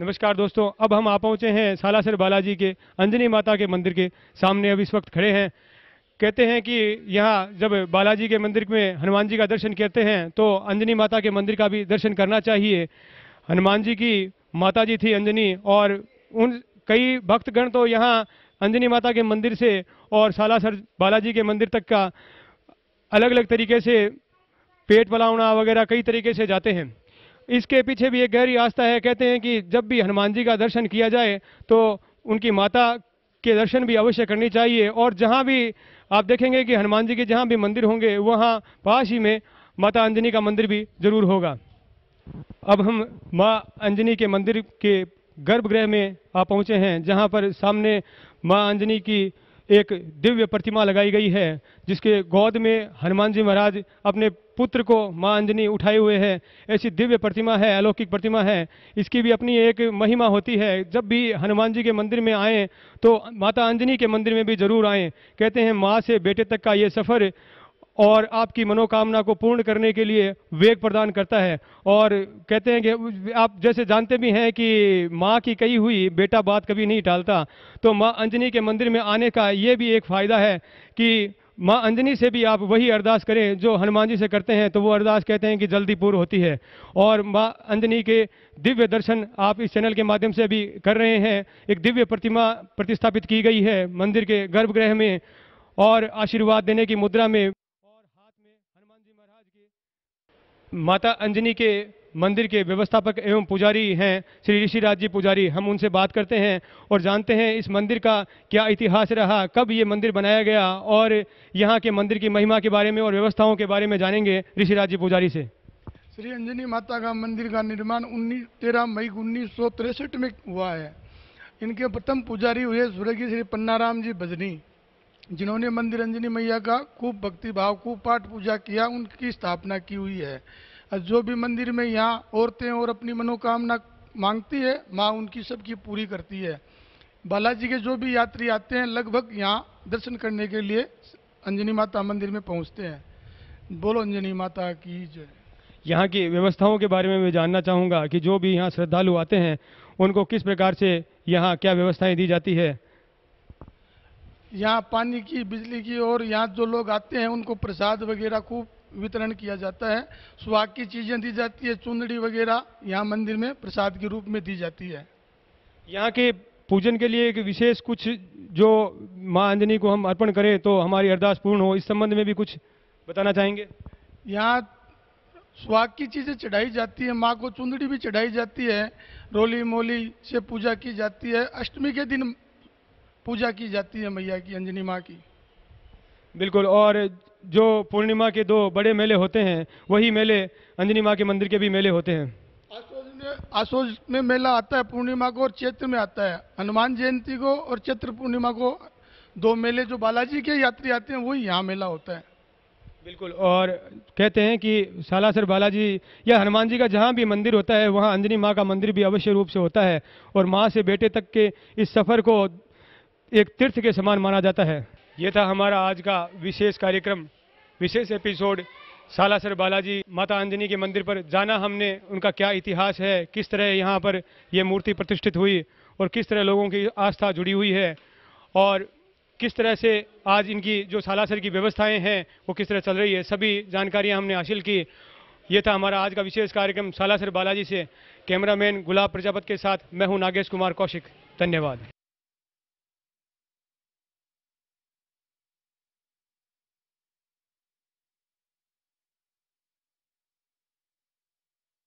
नमस्कार दोस्तों अब हम आ पहुंचे हैं सालासर बालाजी के अंजनी माता के मंदिर के सामने अब इस वक्त खड़े हैं कहते हैं कि यहाँ जब बालाजी के मंदिर में हनुमान जी का दर्शन करते हैं तो अंजनी माता के मंदिर का भी दर्शन करना चाहिए हनुमान जी की माता जी थी अंजनी और उन कई भक्तगण तो यहाँ अंजनी माता के मंदिर से और सालासर बालाजी के मंदिर तक का अलग अलग तरीके से पेट पलावना वगैरह कई तरीके से जाते हैं इसके पीछे भी एक गहरी आस्था है कहते हैं कि जब भी हनुमान जी का दर्शन किया जाए तो उनकी माता के दर्शन भी अवश्य करनी चाहिए और जहाँ भी आप देखेंगे कि हनुमान जी के जहाँ भी मंदिर होंगे वहाँ पास ही में माता अंजनी का मंदिर भी जरूर होगा अब हम माँ अंजनी के मंदिर के गर्भगृह में आप पहुँचे हैं जहाँ पर सामने माँ अंजनी की एक दिव्य प्रतिमा लगाई गई है जिसके गोद में हनुमान जी महाराज अपने पुत्र को माँ अंजनी उठाए हुए है ऐसी दिव्य प्रतिमा है अलौकिक प्रतिमा है इसकी भी अपनी एक महिमा होती है जब भी हनुमान जी के मंदिर में आएँ तो माता अंजनी के मंदिर में भी जरूर आएँ कहते हैं माँ से बेटे तक का ये सफ़र और आपकी मनोकामना को पूर्ण करने के लिए वेग प्रदान करता है और कहते हैं कि आप जैसे जानते भी हैं कि माँ की कही हुई बेटा बात कभी नहीं टालता तो माँ अंजनी के मंदिर में आने का ये भी एक फ़ायदा है कि माँ अंजनी से भी आप वही अरदास करें जो हनुमान जी से करते हैं तो वो अरदास कहते हैं कि जल्दी पूर्ण होती है और माँ अंजनी के दिव्य दर्शन आप इस चैनल के माध्यम से भी कर रहे हैं एक दिव्य प्रतिमा प्रतिस्थापित की गई है मंदिर के गर्भगृह में और आशीर्वाद देने की मुद्रा में माता अंजनी के मंदिर के व्यवस्थापक एवं पुजारी हैं श्री ऋषिराज जी पुजारी हम उनसे बात करते हैं और जानते हैं इस मंदिर का क्या इतिहास रहा कब ये मंदिर बनाया गया और यहाँ के मंदिर की महिमा के बारे में और व्यवस्थाओं के बारे में जानेंगे ऋषिराज जी पुजारी से श्री अंजनी माता का मंदिर का निर्माण उन्नीस तेरह मई उन्नीस में हुआ है इनके प्रथम पुजारी हुए स्वर्गीय श्री पन्नाराम जी बजनी जिन्होंने मंदिर अंजनी मैया का खूब भक्ति भाव खूब पाठ पूजा किया उनकी स्थापना की हुई है जो भी मंदिर में यहाँ औरतें और अपनी मनोकामना मांगती है माँ उनकी सबकी पूरी करती है बालाजी के जो भी यात्री आते हैं लगभग यहाँ दर्शन करने के लिए अंजनी माता मंदिर में पहुँचते हैं बोलो अंजनी माता की जय यहाँ की व्यवस्थाओं के बारे में मैं जानना चाहूँगा कि जो भी यहाँ श्रद्धालु आते हैं उनको किस प्रकार से यहाँ क्या व्यवस्थाएं दी जाती है यहाँ पानी की बिजली की और यहाँ जो लोग आते हैं उनको प्रसाद वगैरह खूब वितरण किया जाता है सुहाग की चीज़ें दी जाती है चुंदड़ी वगैरह यहाँ मंदिर में प्रसाद के रूप में दी जाती है यहाँ के पूजन के लिए एक विशेष कुछ जो माँ अंजनी को हम अर्पण करें तो हमारी अरदास पूर्ण हो इस संबंध में भी कुछ बताना चाहेंगे यहाँ सुहाग की चीज़ें चढ़ाई जाती है माँ को चुंदड़ी भी चढ़ाई जाती है रोली मोली से पूजा की जाती है अष्टमी के दिन पूजा की जाती है मैया की अंजनी माँ की बिल्कुल और जो पूर्णिमा के दो बड़े मेले होते हैं वही मेले अंजनी माँ के मंदिर के भी मेले होते हैं आसोज में मेला आता है पूर्णिमा को और चैत्र में आता है हनुमान जयंती को और चैत्र पूर्णिमा को दो मेले जो बालाजी के यात्री आते हैं वही यहाँ मेला होता है बिल्कुल और कहते हैं कि सालासर बालाजी या हनुमान जी का जहाँ भी मंदिर होता है वहाँ अंजनी माँ का मंदिर भी अवश्य रूप से होता है और माँ से बेटे तक के इस सफ़र को एक तीर्थ के समान माना जाता है ये था हमारा आज का विशेष कार्यक्रम विशेष एपिसोड सालासर बालाजी माता अंजनी के मंदिर पर जाना हमने उनका क्या इतिहास है किस तरह यहाँ पर यह मूर्ति प्रतिष्ठित हुई और किस तरह लोगों की आस्था जुड़ी हुई है और किस तरह से आज इनकी जो सालासर की व्यवस्थाएं हैं वो किस तरह चल रही है सभी जानकारियां हमने हासिल की ये था हमारा आज का विशेष कार्यक्रम सालासर बालाजी से कैमरामैन गुलाब प्रजापत के साथ मैं हूं नागेश कुमार कौशिक धन्यवाद